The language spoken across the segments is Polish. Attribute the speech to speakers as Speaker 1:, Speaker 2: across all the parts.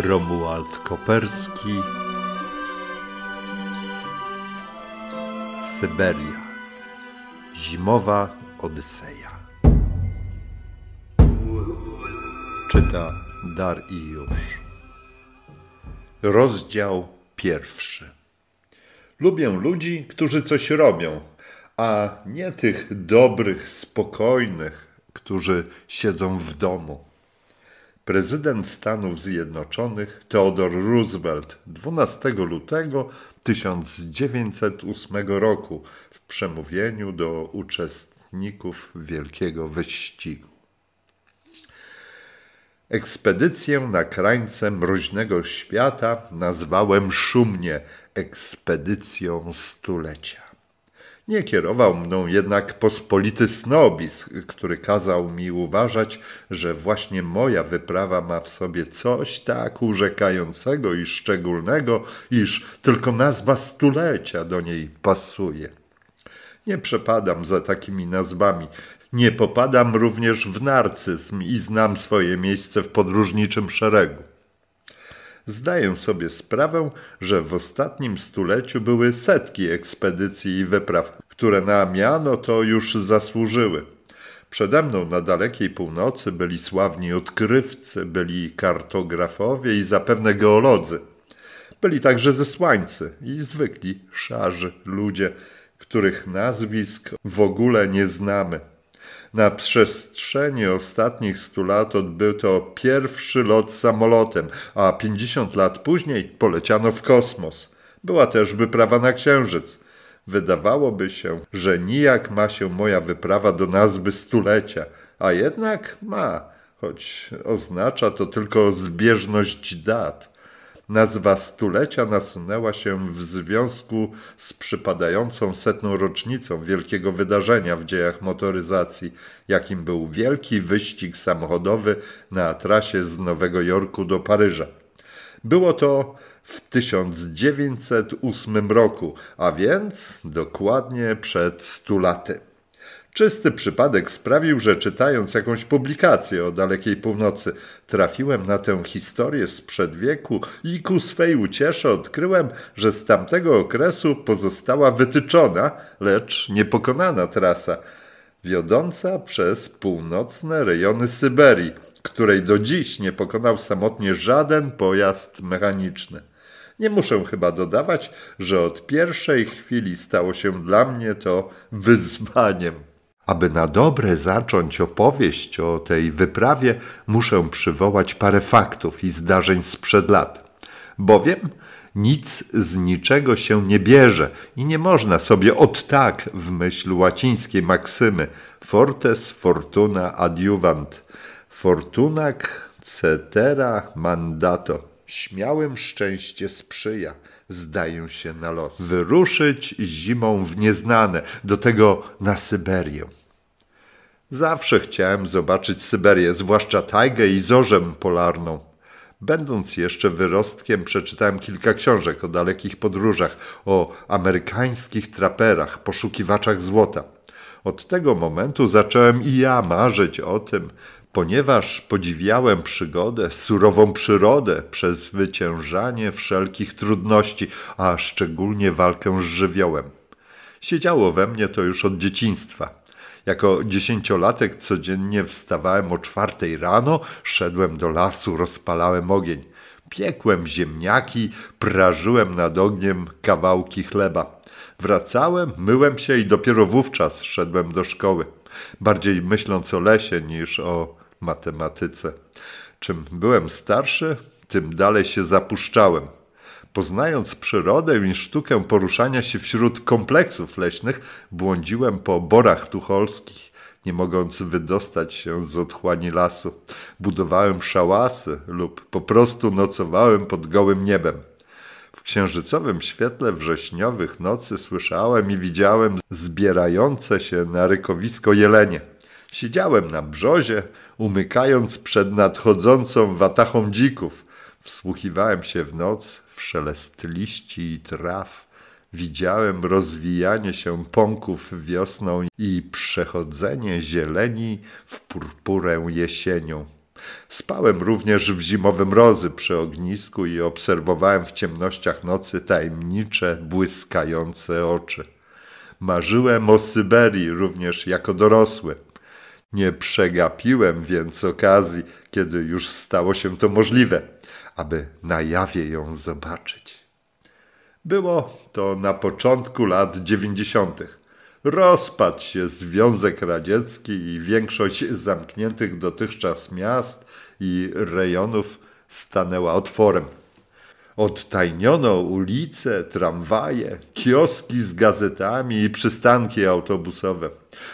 Speaker 1: Romuald Koperski Syberia Zimowa Odyseja Czyta Dar i już Rozdział pierwszy Lubię ludzi, którzy coś robią, a nie tych dobrych, spokojnych, którzy siedzą w domu prezydent Stanów Zjednoczonych Theodore Roosevelt 12 lutego 1908 roku w przemówieniu do uczestników Wielkiego Wyścigu. Ekspedycję na krańce mroźnego świata nazwałem szumnie ekspedycją stulecia. Nie kierował mną jednak pospolity snobis, który kazał mi uważać, że właśnie moja wyprawa ma w sobie coś tak urzekającego i szczególnego, iż tylko nazwa stulecia do niej pasuje. Nie przepadam za takimi nazwami. Nie popadam również w narcyzm i znam swoje miejsce w podróżniczym szeregu. Zdaję sobie sprawę, że w ostatnim stuleciu były setki ekspedycji i wypraw, które na miano to już zasłużyły. Przede mną na dalekiej północy byli sławni odkrywcy, byli kartografowie i zapewne geolodzy. Byli także zesłańcy i zwykli szarzy ludzie, których nazwisk w ogóle nie znamy. Na przestrzeni ostatnich 100 lat odbyto pierwszy lot samolotem, a 50 lat później poleciano w kosmos. Była też wyprawa na Księżyc. Wydawałoby się, że nijak ma się moja wyprawa do nazwy stulecia, a jednak ma, choć oznacza to tylko zbieżność dat nazwa stulecia nasunęła się w związku z przypadającą setną rocznicą wielkiego wydarzenia w dziejach motoryzacji, jakim był wielki wyścig samochodowy na trasie z Nowego Jorku do Paryża. Było to w 1908 roku, a więc dokładnie przed 100 laty. Czysty przypadek sprawił, że czytając jakąś publikację o dalekiej północy, trafiłem na tę historię sprzed wieku i ku swej uciesze odkryłem, że z tamtego okresu pozostała wytyczona, lecz niepokonana trasa, wiodąca przez północne rejony Syberii, której do dziś nie pokonał samotnie żaden pojazd mechaniczny. Nie muszę chyba dodawać, że od pierwszej chwili stało się dla mnie to wyzwaniem. Aby na dobre zacząć opowieść o tej wyprawie, muszę przywołać parę faktów i zdarzeń sprzed lat. Bowiem nic z niczego się nie bierze i nie można sobie od tak w myśl łacińskiej maksymy fortes fortuna adiuvant, fortuna cetera mandato. Śmiałym szczęście sprzyja, zdaję się na los. Wyruszyć zimą w nieznane, do tego na Syberię. Zawsze chciałem zobaczyć Syberię, zwłaszcza tajgę i zorzę polarną. Będąc jeszcze wyrostkiem, przeczytałem kilka książek o dalekich podróżach, o amerykańskich traperach, poszukiwaczach złota. Od tego momentu zacząłem i ja marzyć o tym, ponieważ podziwiałem przygodę, surową przyrodę, przezwyciężanie wszelkich trudności, a szczególnie walkę z żywiołem. Siedziało we mnie to już od dzieciństwa. Jako dziesięciolatek codziennie wstawałem o czwartej rano, szedłem do lasu, rozpalałem ogień. Piekłem ziemniaki, prażyłem nad ogniem kawałki chleba. Wracałem, myłem się i dopiero wówczas szedłem do szkoły, bardziej myśląc o lesie niż o matematyce. Czym byłem starszy, tym dalej się zapuszczałem. Poznając przyrodę i sztukę poruszania się wśród kompleksów leśnych, błądziłem po borach tucholskich, nie mogąc wydostać się z otchłani lasu. Budowałem szałasy lub po prostu nocowałem pod gołym niebem. W księżycowym świetle wrześniowych nocy słyszałem i widziałem zbierające się na rykowisko jelenie. Siedziałem na brzozie, umykając przed nadchodzącą watachą dzików, Wsłuchiwałem się w noc w szelest liści i traw. Widziałem rozwijanie się pąków wiosną i przechodzenie zieleni w purpurę jesienią. Spałem również w zimowe mrozy przy ognisku i obserwowałem w ciemnościach nocy tajemnicze, błyskające oczy. Marzyłem o Syberii również jako dorosły. Nie przegapiłem więc okazji, kiedy już stało się to możliwe aby na jawie ją zobaczyć. Było to na początku lat dziewięćdziesiątych. Rozpadł się Związek Radziecki i większość zamkniętych dotychczas miast i rejonów stanęła otworem. Odtajniono ulice, tramwaje, kioski z gazetami i przystanki autobusowe.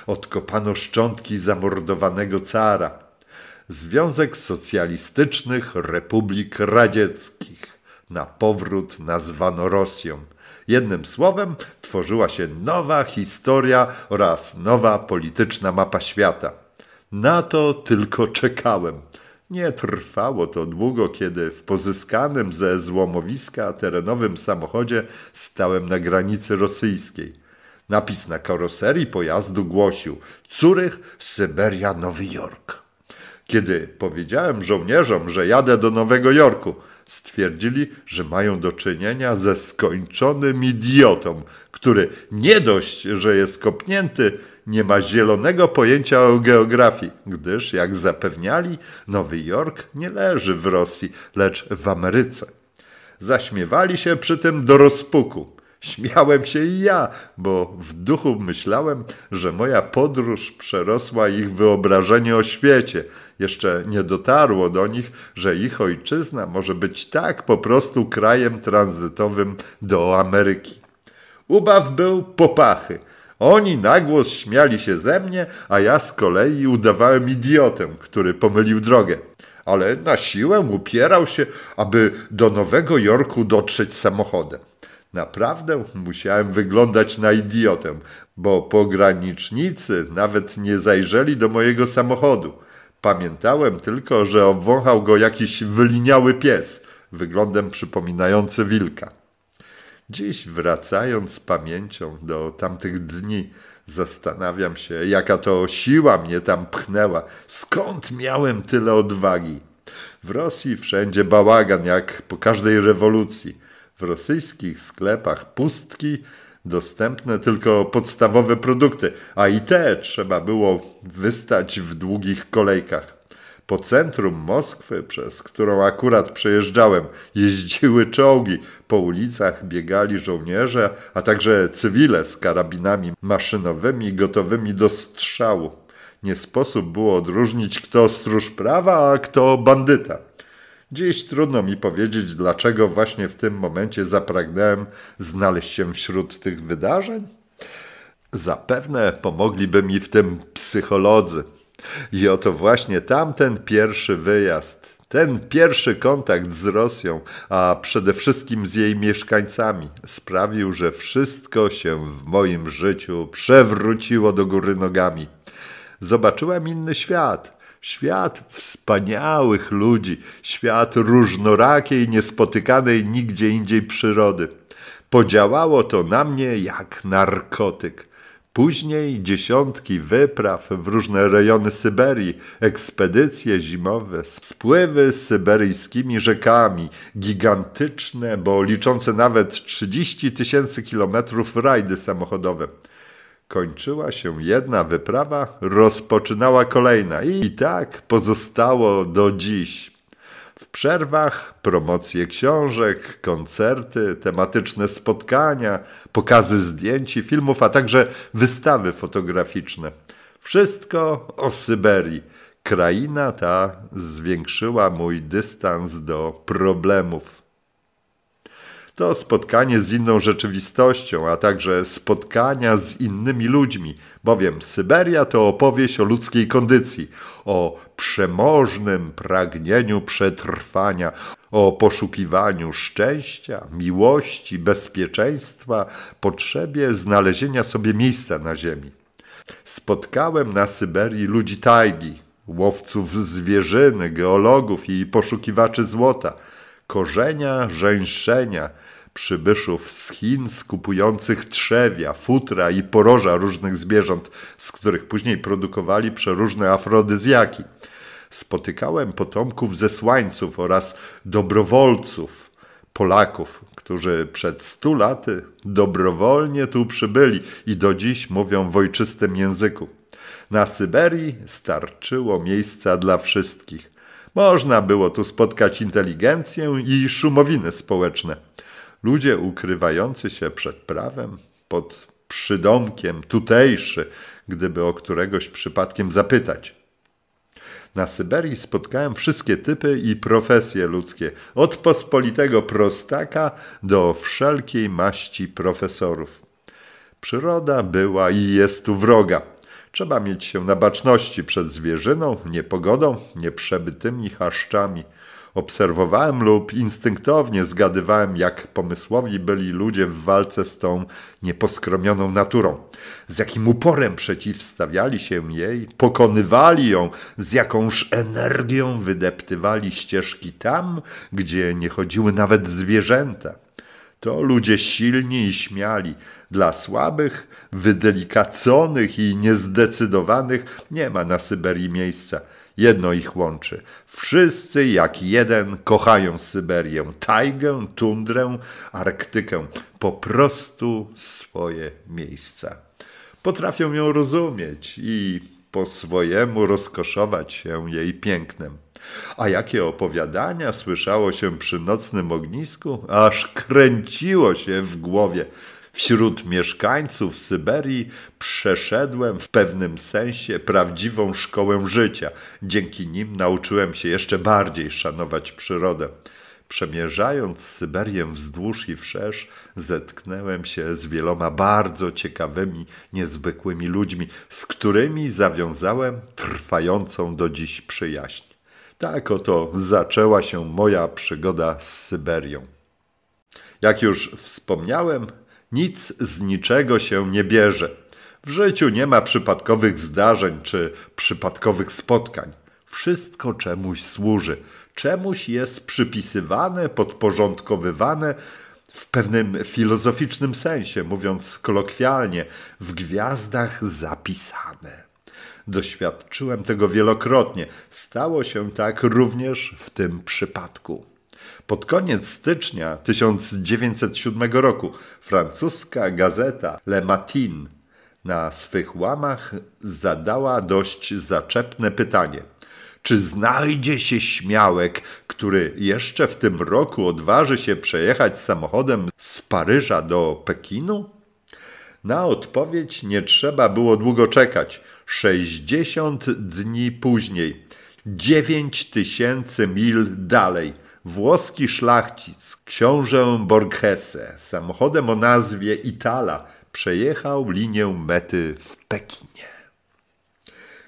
Speaker 1: Odkopano szczątki zamordowanego cara – Związek Socjalistycznych Republik Radzieckich. Na powrót nazwano Rosją. Jednym słowem, tworzyła się nowa historia oraz nowa polityczna mapa świata. Na to tylko czekałem. Nie trwało to długo, kiedy w pozyskanym ze złomowiska terenowym samochodzie stałem na granicy rosyjskiej. Napis na karoserii pojazdu głosił: Curych, Syberia, Nowy Jork. Kiedy powiedziałem żołnierzom, że jadę do Nowego Jorku, stwierdzili, że mają do czynienia ze skończonym idiotą, który nie dość, że jest kopnięty, nie ma zielonego pojęcia o geografii, gdyż, jak zapewniali, Nowy Jork nie leży w Rosji, lecz w Ameryce. Zaśmiewali się przy tym do rozpuku. Śmiałem się i ja, bo w duchu myślałem, że moja podróż przerosła ich wyobrażenie o świecie. Jeszcze nie dotarło do nich, że ich ojczyzna może być tak po prostu krajem tranzytowym do Ameryki. Ubaw był popachy. Oni nagłos śmiali się ze mnie, a ja z kolei udawałem idiotę, który pomylił drogę ale na siłę upierał się, aby do Nowego Jorku dotrzeć samochodem. Naprawdę musiałem wyglądać na idiotę, bo pogranicznicy nawet nie zajrzeli do mojego samochodu. Pamiętałem tylko, że obwąchał go jakiś wyliniały pies, wyglądem przypominający wilka. Dziś wracając z pamięcią do tamtych dni, zastanawiam się, jaka to siła mnie tam pchnęła, skąd miałem tyle odwagi. W Rosji wszędzie bałagan, jak po każdej rewolucji rosyjskich sklepach pustki, dostępne tylko podstawowe produkty, a i te trzeba było wystać w długich kolejkach. Po centrum Moskwy, przez którą akurat przejeżdżałem, jeździły czołgi, po ulicach biegali żołnierze, a także cywile z karabinami maszynowymi gotowymi do strzału. Nie sposób było odróżnić, kto stróż prawa, a kto bandyta. Dziś trudno mi powiedzieć, dlaczego właśnie w tym momencie zapragnąłem znaleźć się wśród tych wydarzeń. Zapewne pomogliby mi w tym psycholodzy. I oto właśnie tamten pierwszy wyjazd, ten pierwszy kontakt z Rosją, a przede wszystkim z jej mieszkańcami, sprawił, że wszystko się w moim życiu przewróciło do góry nogami. Zobaczyłem inny świat, Świat wspaniałych ludzi, świat różnorakiej, niespotykanej nigdzie indziej przyrody. Podziałało to na mnie jak narkotyk. Później dziesiątki wypraw w różne rejony Syberii, ekspedycje zimowe, spływy z syberyjskimi rzekami, gigantyczne, bo liczące nawet 30 tysięcy kilometrów rajdy samochodowe – Kończyła się jedna wyprawa, rozpoczynała kolejna i tak pozostało do dziś. W przerwach promocje książek, koncerty, tematyczne spotkania, pokazy zdjęć i filmów, a także wystawy fotograficzne. Wszystko o Syberii. Kraina ta zwiększyła mój dystans do problemów to spotkanie z inną rzeczywistością, a także spotkania z innymi ludźmi, bowiem Syberia to opowieść o ludzkiej kondycji, o przemożnym pragnieniu przetrwania, o poszukiwaniu szczęścia, miłości, bezpieczeństwa, potrzebie znalezienia sobie miejsca na ziemi. Spotkałem na Syberii ludzi tajgi, łowców zwierzyny, geologów i poszukiwaczy złota – korzenia rzęszenia przybyszów z Chin skupujących trzewia, futra i poroża różnych zwierząt, z których później produkowali przeróżne afrodyzjaki. Spotykałem potomków zesłańców oraz dobrowolców, Polaków, którzy przed stu laty dobrowolnie tu przybyli i do dziś mówią w ojczystym języku. Na Syberii starczyło miejsca dla wszystkich. Można było tu spotkać inteligencję i szumowiny społeczne. Ludzie ukrywający się przed prawem, pod przydomkiem tutejszy, gdyby o któregoś przypadkiem zapytać. Na Syberii spotkałem wszystkie typy i profesje ludzkie, od pospolitego prostaka do wszelkiej maści profesorów. Przyroda była i jest tu wroga. Trzeba mieć się na baczności przed zwierzyną, niepogodą, nieprzebytymi chaszczami. Obserwowałem lub instynktownie zgadywałem, jak pomysłowi byli ludzie w walce z tą nieposkromioną naturą. Z jakim uporem przeciwstawiali się jej, pokonywali ją, z jakąż energią wydeptywali ścieżki tam, gdzie nie chodziły nawet zwierzęta. To ludzie silni i śmiali. Dla słabych, wydelikaconych i niezdecydowanych nie ma na Syberii miejsca. Jedno ich łączy. Wszyscy jak jeden kochają Syberię, tajgę, tundrę, Arktykę. Po prostu swoje miejsca. Potrafią ją rozumieć i po swojemu rozkoszować się jej pięknem. A jakie opowiadania słyszało się przy nocnym ognisku, aż kręciło się w głowie. Wśród mieszkańców Syberii przeszedłem w pewnym sensie prawdziwą szkołę życia. Dzięki nim nauczyłem się jeszcze bardziej szanować przyrodę. Przemierzając Syberię wzdłuż i wszerz, zetknęłem się z wieloma bardzo ciekawymi, niezwykłymi ludźmi, z którymi zawiązałem trwającą do dziś przyjaźń. Tak oto zaczęła się moja przygoda z Syberią. Jak już wspomniałem, nic z niczego się nie bierze. W życiu nie ma przypadkowych zdarzeń czy przypadkowych spotkań. Wszystko czemuś służy, czemuś jest przypisywane, podporządkowywane w pewnym filozoficznym sensie, mówiąc kolokwialnie, w gwiazdach zapisane. Doświadczyłem tego wielokrotnie. Stało się tak również w tym przypadku. Pod koniec stycznia 1907 roku francuska gazeta Le Matin na swych łamach zadała dość zaczepne pytanie. Czy znajdzie się śmiałek, który jeszcze w tym roku odważy się przejechać samochodem z Paryża do Pekinu? Na odpowiedź nie trzeba było długo czekać. 60 dni później, 9 tysięcy mil dalej, włoski szlachcic, książę Borghese, samochodem o nazwie Itala, przejechał linię mety w Pekinie.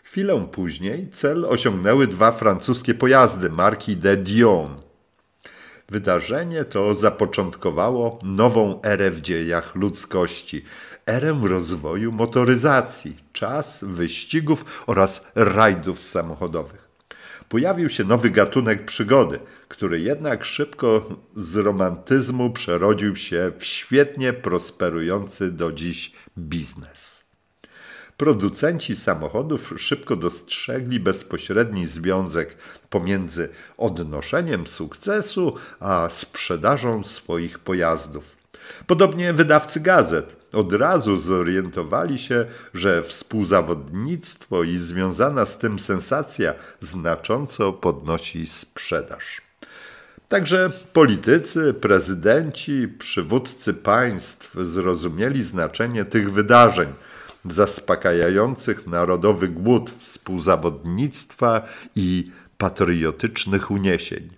Speaker 1: Chwilę później cel osiągnęły dwa francuskie pojazdy marki de Dion. Wydarzenie to zapoczątkowało nową erę w dziejach ludzkości, erę rozwoju motoryzacji, czas wyścigów oraz rajdów samochodowych. Pojawił się nowy gatunek przygody, który jednak szybko z romantyzmu przerodził się w świetnie prosperujący do dziś biznes. Producenci samochodów szybko dostrzegli bezpośredni związek pomiędzy odnoszeniem sukcesu a sprzedażą swoich pojazdów. Podobnie wydawcy gazet od razu zorientowali się, że współzawodnictwo i związana z tym sensacja znacząco podnosi sprzedaż. Także politycy, prezydenci, przywódcy państw zrozumieli znaczenie tych wydarzeń zaspokajających narodowy głód współzawodnictwa i patriotycznych uniesień.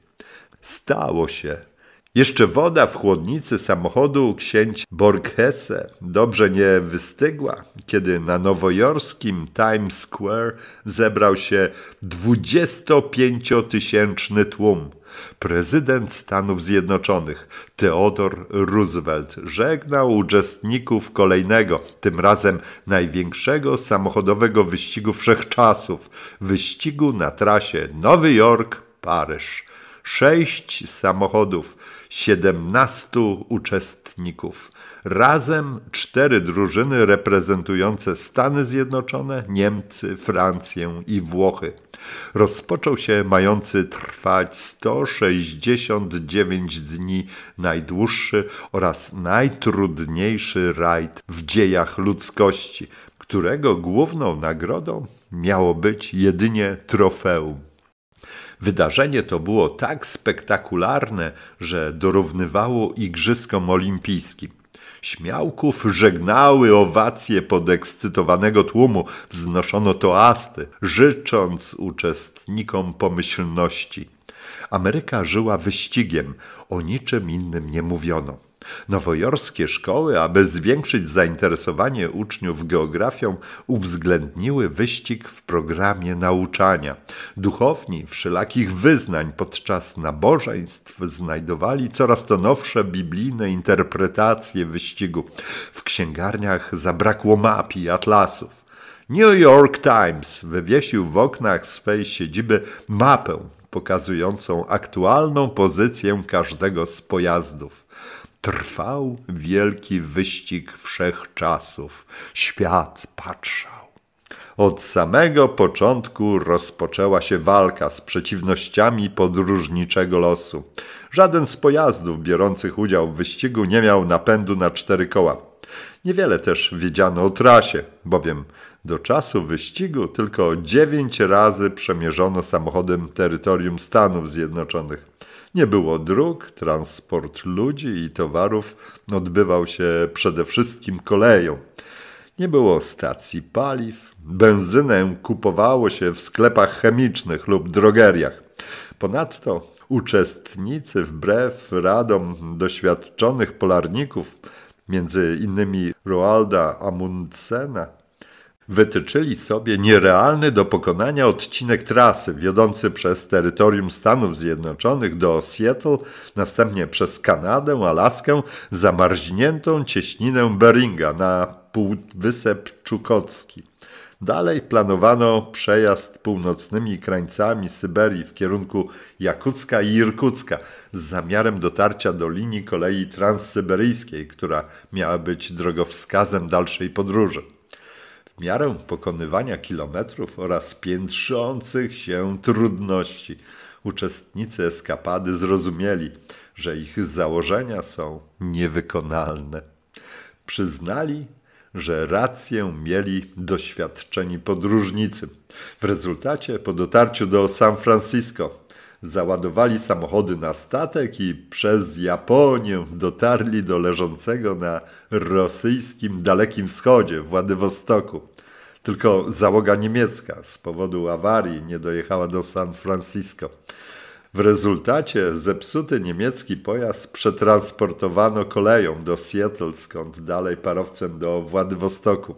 Speaker 1: Stało się jeszcze woda w chłodnicy samochodu księcia Borghese dobrze nie wystygła, kiedy na nowojorskim Times Square zebrał się 25-tysięczny tłum. Prezydent Stanów Zjednoczonych Theodore Roosevelt żegnał uczestników kolejnego, tym razem największego samochodowego wyścigu wszechczasów wyścigu na trasie Nowy Jork-Paryż. Sześć samochodów 17 uczestników. Razem cztery drużyny reprezentujące Stany Zjednoczone, Niemcy, Francję i Włochy. Rozpoczął się mający trwać 169 dni najdłuższy oraz najtrudniejszy rajd w dziejach ludzkości, którego główną nagrodą miało być jedynie trofeum. Wydarzenie to było tak spektakularne, że dorównywało Igrzyskom Olimpijskim. Śmiałków żegnały owacje podekscytowanego tłumu, wznoszono toasty, życząc uczestnikom pomyślności. Ameryka żyła wyścigiem, o niczym innym nie mówiono. Nowojorskie szkoły, aby zwiększyć zainteresowanie uczniów geografią, uwzględniły wyścig w programie nauczania. Duchowni wszelakich wyznań podczas nabożeństw znajdowali coraz to nowsze biblijne interpretacje wyścigu. W księgarniach zabrakło map i atlasów. New York Times wywiesił w oknach swej siedziby mapę pokazującą aktualną pozycję każdego z pojazdów. Trwał wielki wyścig wszechczasów. Świat patrzał. Od samego początku rozpoczęła się walka z przeciwnościami podróżniczego losu. Żaden z pojazdów biorących udział w wyścigu nie miał napędu na cztery koła. Niewiele też wiedziano o trasie, bowiem do czasu wyścigu tylko dziewięć razy przemierzono samochodem terytorium Stanów Zjednoczonych. Nie było dróg, transport ludzi i towarów odbywał się przede wszystkim koleją. Nie było stacji paliw, benzynę kupowało się w sklepach chemicznych lub drogeriach. Ponadto uczestnicy wbrew radom doświadczonych polarników, między innymi Roalda Amundsena, wytyczyli sobie nierealny do pokonania odcinek trasy wiodący przez terytorium Stanów Zjednoczonych do Seattle, następnie przez Kanadę, Alaskę, zamarzniętą cieśninę Beringa na Półwysep Czukocki. Dalej planowano przejazd północnymi krańcami Syberii w kierunku Jakucka i Irkucka z zamiarem dotarcia do linii kolei transsyberyjskiej, która miała być drogowskazem dalszej podróży miarę pokonywania kilometrów oraz piętrzących się trudności uczestnicy eskapady zrozumieli, że ich założenia są niewykonalne. Przyznali, że rację mieli doświadczeni podróżnicy. W rezultacie, po dotarciu do San Francisco, załadowali samochody na statek i przez Japonię dotarli do leżącego na rosyjskim Dalekim Wschodzie, Władywostoku. Tylko załoga niemiecka z powodu awarii nie dojechała do San Francisco. W rezultacie zepsuty niemiecki pojazd przetransportowano koleją do Seattle, skąd dalej parowcem do Władywostoku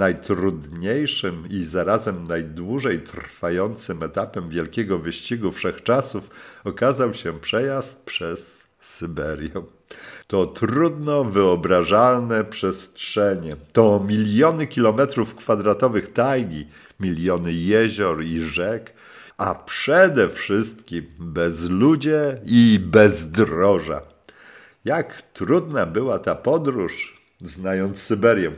Speaker 1: najtrudniejszym i zarazem najdłużej trwającym etapem wielkiego wyścigu wszechczasów okazał się przejazd przez Syberię. To trudno wyobrażalne przestrzenie. To miliony kilometrów kwadratowych tajgi, miliony jezior i rzek, a przede wszystkim bezludzie i bezdroża. Jak trudna była ta podróż, znając Syberię.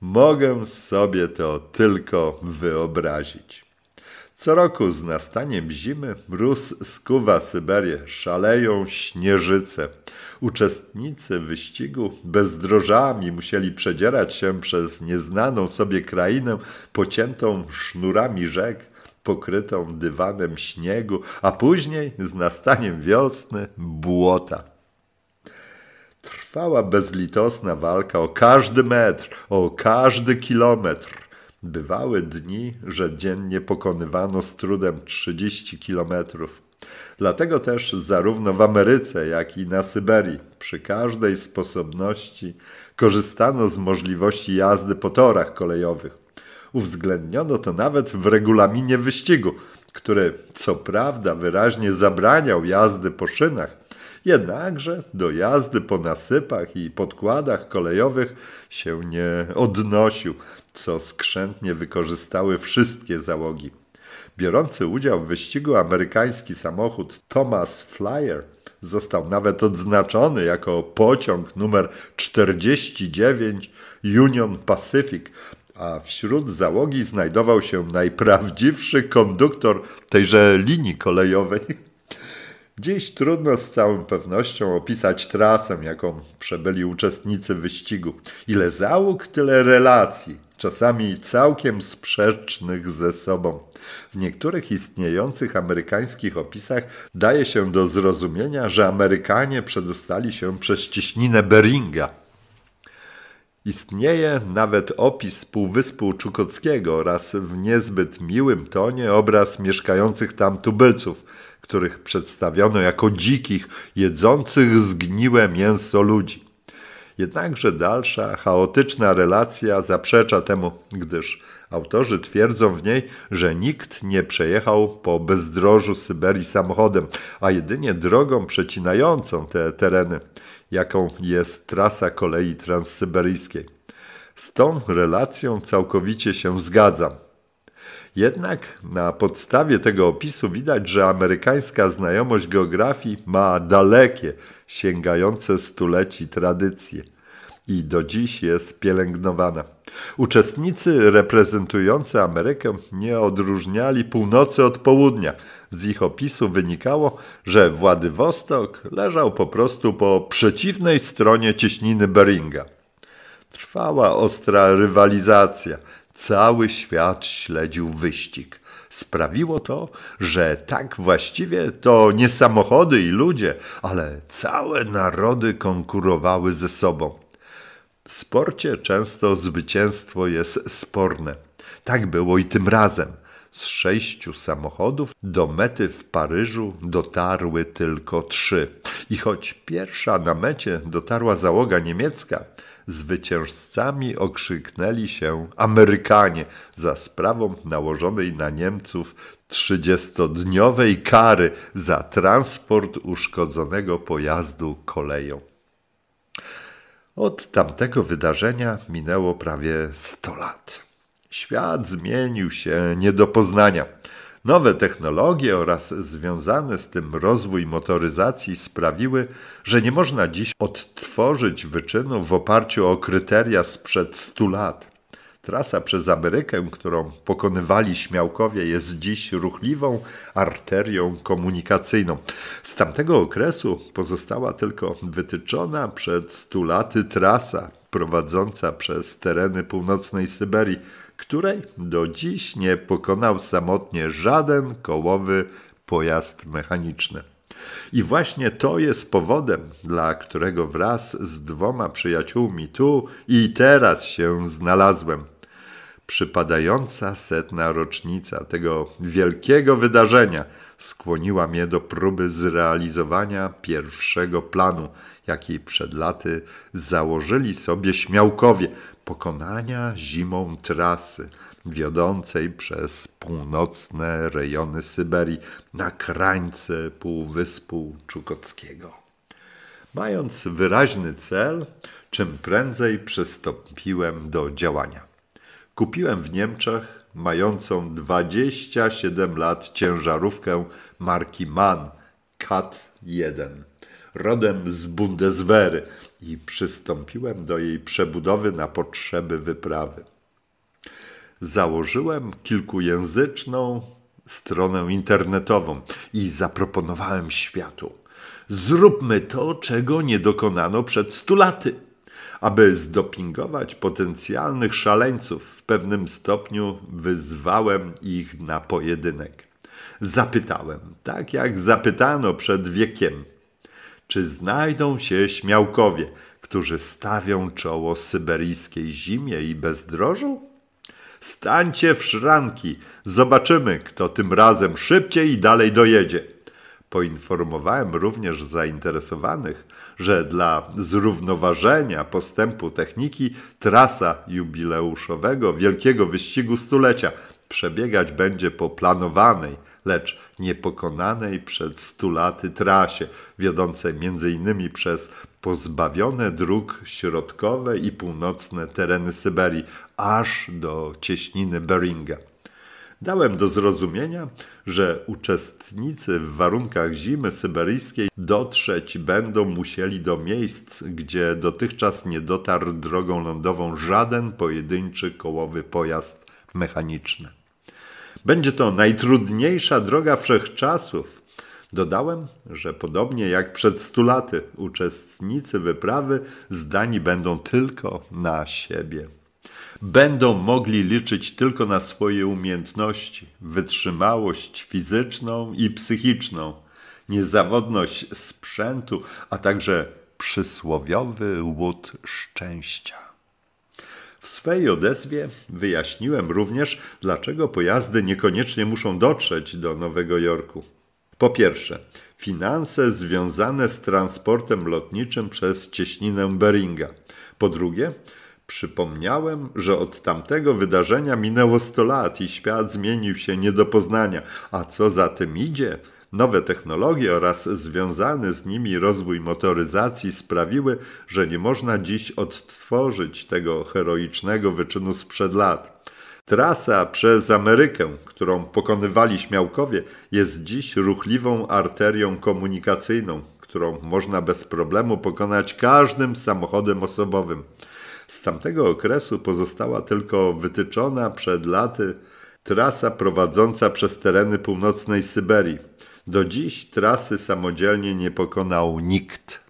Speaker 1: Mogę sobie to tylko wyobrazić. Co roku z nastaniem zimy mróz skuwa Syberię, szaleją śnieżyce. Uczestnicy wyścigu bezdrożami musieli przedzierać się przez nieznaną sobie krainę pociętą sznurami rzek, pokrytą dywanem śniegu, a później z nastaniem wiosny błota. Trwała bezlitosna walka o każdy metr, o każdy kilometr. Bywały dni, że dziennie pokonywano z trudem 30 kilometrów. Dlatego też zarówno w Ameryce, jak i na Syberii przy każdej sposobności korzystano z możliwości jazdy po torach kolejowych. Uwzględniono to nawet w regulaminie wyścigu, który co prawda wyraźnie zabraniał jazdy po szynach, Jednakże do jazdy po nasypach i podkładach kolejowych się nie odnosił, co skrzętnie wykorzystały wszystkie załogi. Biorący udział w wyścigu amerykański samochód Thomas Flyer został nawet odznaczony jako pociąg numer 49 Union Pacific, a wśród załogi znajdował się najprawdziwszy konduktor tejże linii kolejowej. Dziś trudno z całą pewnością opisać trasę, jaką przebyli uczestnicy wyścigu. Ile załóg, tyle relacji, czasami całkiem sprzecznych ze sobą. W niektórych istniejących amerykańskich opisach daje się do zrozumienia, że Amerykanie przedostali się przez ciśninę Beringa. Istnieje nawet opis Półwyspu Czukockiego oraz w niezbyt miłym tonie obraz mieszkających tam tubylców, których przedstawiono jako dzikich, jedzących zgniłe mięso ludzi. Jednakże dalsza chaotyczna relacja zaprzecza temu, gdyż autorzy twierdzą w niej, że nikt nie przejechał po bezdrożu Syberii samochodem, a jedynie drogą przecinającą te tereny, jaką jest trasa kolei transsyberyjskiej. Z tą relacją całkowicie się zgadzam. Jednak na podstawie tego opisu widać, że amerykańska znajomość geografii ma dalekie, sięgające stuleci tradycje i do dziś jest pielęgnowana. Uczestnicy reprezentujący Amerykę nie odróżniali północy od południa. Z ich opisu wynikało, że Władywostok leżał po prostu po przeciwnej stronie cieśniny Beringa. Trwała ostra rywalizacja – Cały świat śledził wyścig. Sprawiło to, że tak właściwie to nie samochody i ludzie, ale całe narody konkurowały ze sobą. W sporcie często zwycięstwo jest sporne. Tak było i tym razem. Z sześciu samochodów do mety w Paryżu dotarły tylko trzy. I choć pierwsza na mecie dotarła załoga niemiecka, zwycięzcami okrzyknęli się Amerykanie za sprawą nałożonej na Niemców trzydziestodniowej kary za transport uszkodzonego pojazdu koleją. Od tamtego wydarzenia minęło prawie 100 lat. Świat zmienił się nie do poznania. Nowe technologie oraz związany z tym rozwój motoryzacji sprawiły, że nie można dziś odtworzyć wyczynu w oparciu o kryteria sprzed 100 lat. Trasa przez Amerykę, którą pokonywali śmiałkowie, jest dziś ruchliwą arterią komunikacyjną. Z tamtego okresu pozostała tylko wytyczona przed 100 laty trasa prowadząca przez tereny północnej Syberii której do dziś nie pokonał samotnie żaden kołowy pojazd mechaniczny. I właśnie to jest powodem, dla którego wraz z dwoma przyjaciółmi tu i teraz się znalazłem. Przypadająca setna rocznica tego wielkiego wydarzenia – skłoniła mnie do próby zrealizowania pierwszego planu, jaki przed laty założyli sobie śmiałkowie pokonania zimą trasy wiodącej przez północne rejony Syberii na krańce Półwyspu Czukockiego. Mając wyraźny cel, czym prędzej przystąpiłem do działania. Kupiłem w Niemczech mającą 27 lat ciężarówkę marki MAN Cat 1 rodem z Bundeswehry i przystąpiłem do jej przebudowy na potrzeby wyprawy. Założyłem kilkujęzyczną stronę internetową i zaproponowałem światu. Zróbmy to, czego nie dokonano przed 100 laty. Aby zdopingować potencjalnych szaleńców, w pewnym stopniu wyzwałem ich na pojedynek. Zapytałem, tak jak zapytano przed wiekiem, czy znajdą się śmiałkowie, którzy stawią czoło syberyjskiej zimie i bezdrożu? Stańcie w szranki, zobaczymy, kto tym razem szybciej i dalej dojedzie. Poinformowałem również zainteresowanych, że dla zrównoważenia postępu techniki trasa jubileuszowego wielkiego wyścigu stulecia przebiegać będzie po planowanej, lecz niepokonanej przed laty trasie, wiodącej m.in. przez pozbawione dróg środkowe i północne tereny Syberii, aż do cieśniny Beringa. Dałem do zrozumienia, że uczestnicy w warunkach zimy syberyjskiej dotrzeć będą musieli do miejsc, gdzie dotychczas nie dotarł drogą lądową żaden pojedynczy kołowy pojazd mechaniczny. Będzie to najtrudniejsza droga wszechczasów. Dodałem, że podobnie jak przed stu laty uczestnicy wyprawy zdani będą tylko na siebie będą mogli liczyć tylko na swoje umiejętności, wytrzymałość fizyczną i psychiczną, niezawodność sprzętu, a także przysłowiowy łód szczęścia. W swej odezwie wyjaśniłem również, dlaczego pojazdy niekoniecznie muszą dotrzeć do Nowego Jorku. Po pierwsze, finanse związane z transportem lotniczym przez cieśninę Beringa. Po drugie, Przypomniałem, że od tamtego wydarzenia minęło 100 lat i świat zmienił się nie do poznania, a co za tym idzie? Nowe technologie oraz związany z nimi rozwój motoryzacji sprawiły, że nie można dziś odtworzyć tego heroicznego wyczynu sprzed lat. Trasa przez Amerykę, którą pokonywali śmiałkowie, jest dziś ruchliwą arterią komunikacyjną, którą można bez problemu pokonać każdym samochodem osobowym. Z tamtego okresu pozostała tylko wytyczona przed laty trasa prowadząca przez tereny północnej Syberii. Do dziś trasy samodzielnie nie pokonał nikt.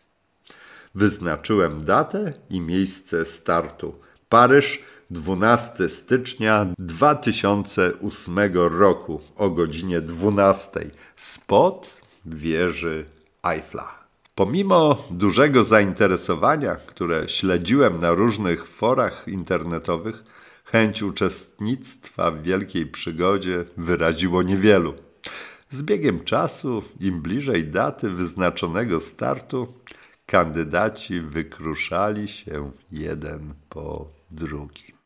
Speaker 1: Wyznaczyłem datę i miejsce startu. Paryż 12 stycznia 2008 roku o godzinie 12 spod wieży Eiffla. Pomimo dużego zainteresowania, które śledziłem na różnych forach internetowych, chęć uczestnictwa w wielkiej przygodzie wyraziło niewielu. Z biegiem czasu, im bliżej daty wyznaczonego startu, kandydaci wykruszali się jeden po drugim.